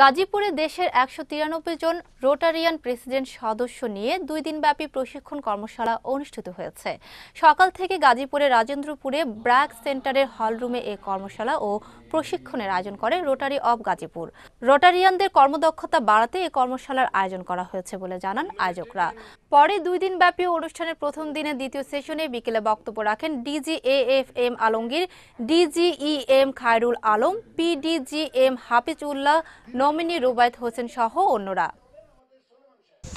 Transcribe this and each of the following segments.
গাজীপুরে দেশের একশো তিরানব্বই জন রোটারিয়ান প্রেসিডেন্ট সদস্য নিয়ে দুই দিনব্যাপী প্রশিক্ষণ কর্মশালা অনুষ্ঠিত হয়েছে সকাল থেকে গাজীপুরে রাজেন্দ্রপুরে ব্র্যাক সেন্টারের হলরুমে এ কর্মশালা ও প্রশিক্ষণের আয়োজন করে রোটারি অব গাজীপুর রোটারিয়ানদের কর্মদক্ষতা বাড়াতে এ কর্মশালার আয়োজন করা হয়েছে বলে জানান আয়োজকরা পরে দুই দিনব্যাপী অনুষ্ঠানের প্রথম দিনে দ্বিতীয় সেশনে বিকেলে বক্তব্য রাখেন DG A F M Alamgir DGE M Khairul Alam PDG M Hafiz Ullah nominee Rubayat Hossain সহ অন্যরা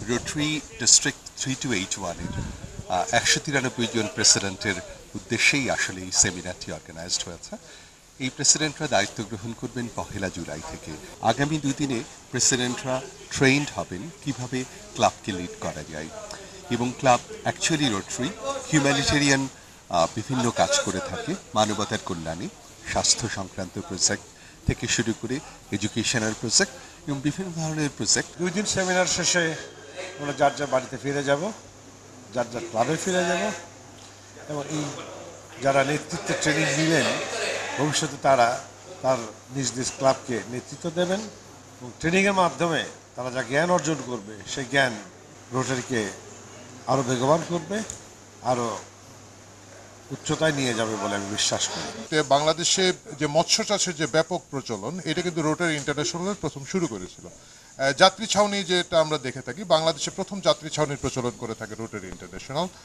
Rotary district three two eight ওয়ানের একশো তিরানব্বই জন প্রেসিডেন্টের উদ্দেশ্যেই আসলে এই সেমিনারটি অর্গানাইজড হয়েছে এই প্রেসিডেন্টরা দায়িত্ব গ্রহণ করবেন পহেলা জুলাই থেকে আগামী দুই দিনে প্রেসিডেন্টরা ট্রেন্ড হবেন কিভাবে ক্লাবকে লিড করা যায় এবং ক্লাব অ্যাকচুয়ালি রোটারি হিউম্যানিটেরিয়ান বিভিন্ন কাজ করে থাকে মানবতার কল্যাণে স্বাস্থ্য সংক্রান্ত প্রজেক্ট থেকে শুরু করে এডুকেশনাল প্রজেক্ট এবং বিভিন্ন ধরনের প্রজেক্ট দুই দিন সেমিনার শেষে আমরা যার যার বাড়িতে ফিরে যাব যার যার ক্লাবে ফিরে যাব এবং এই যারা নেতৃত্বে ট্রেনিং নিলেন ভবিষ্যতে তারা তার নিজ নিজ ক্লাবকে নেতৃত্ব দেবেন এবং ট্রেনিংয়ের মাধ্যমে তারা যা জ্ঞান অর্জন করবে সেই জ্ঞান রোটারিকে আরও বেগবান করবে আরও উচ্চতায় নিয়ে যাবে বলে আমি বিশ্বাস করি বাংলাদেশে যে মৎস্য চাষের যে ব্যাপক প্রচলন এটা কিন্তু রোটারি ইন্টারন্যাশনাল প্রথম শুরু করেছিল যাত্রী ছাউনি যেটা আমরা দেখে থাকি বাংলাদেশে প্রথম যাত্রী ছাউনির প্রচলন করে থাকে রোটারি ইন্টারন্যাশনাল